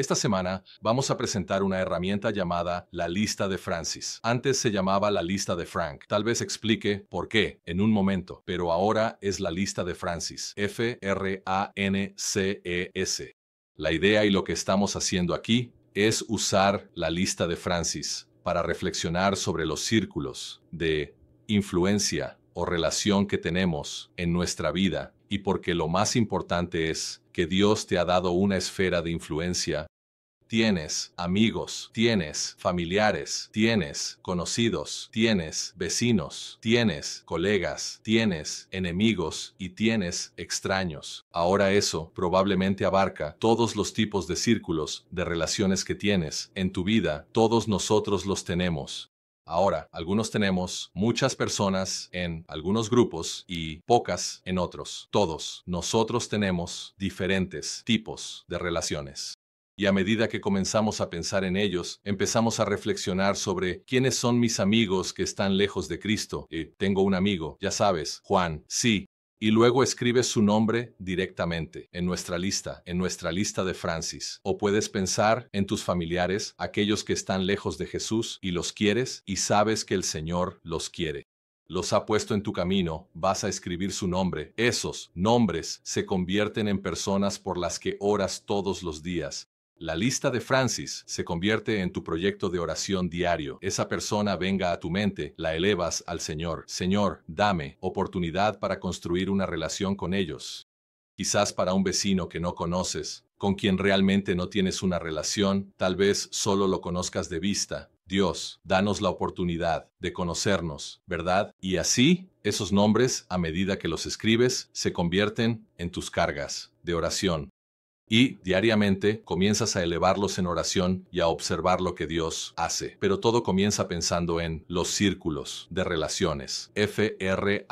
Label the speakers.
Speaker 1: Esta semana vamos a presentar una herramienta llamada la lista de Francis. Antes se llamaba la lista de Frank. Tal vez explique por qué en un momento, pero ahora es la lista de Francis. F-R-A-N-C-E-S. La idea y lo que estamos haciendo aquí es usar la lista de Francis para reflexionar sobre los círculos de influencia o relación que tenemos en nuestra vida y porque lo más importante es que Dios te ha dado una esfera de influencia. Tienes amigos, tienes familiares, tienes conocidos, tienes vecinos, tienes colegas, tienes enemigos y tienes extraños. Ahora eso probablemente abarca todos los tipos de círculos de relaciones que tienes en tu vida, todos nosotros los tenemos. Ahora, algunos tenemos muchas personas en algunos grupos y pocas en otros. Todos nosotros tenemos diferentes tipos de relaciones. Y a medida que comenzamos a pensar en ellos, empezamos a reflexionar sobre quiénes son mis amigos que están lejos de Cristo. Eh, tengo un amigo, ya sabes, Juan, sí, y luego escribes su nombre directamente en nuestra lista, en nuestra lista de Francis. O puedes pensar en tus familiares, aquellos que están lejos de Jesús y los quieres y sabes que el Señor los quiere. Los ha puesto en tu camino, vas a escribir su nombre. Esos nombres se convierten en personas por las que oras todos los días, la lista de Francis se convierte en tu proyecto de oración diario. Esa persona venga a tu mente, la elevas al Señor. Señor, dame oportunidad para construir una relación con ellos. Quizás para un vecino que no conoces, con quien realmente no tienes una relación, tal vez solo lo conozcas de vista. Dios, danos la oportunidad de conocernos, ¿verdad? Y así, esos nombres, a medida que los escribes, se convierten en tus cargas de oración y diariamente comienzas a elevarlos en oración y a observar lo que Dios hace. Pero todo comienza pensando en los círculos de relaciones. F-R-A-N-C-E-S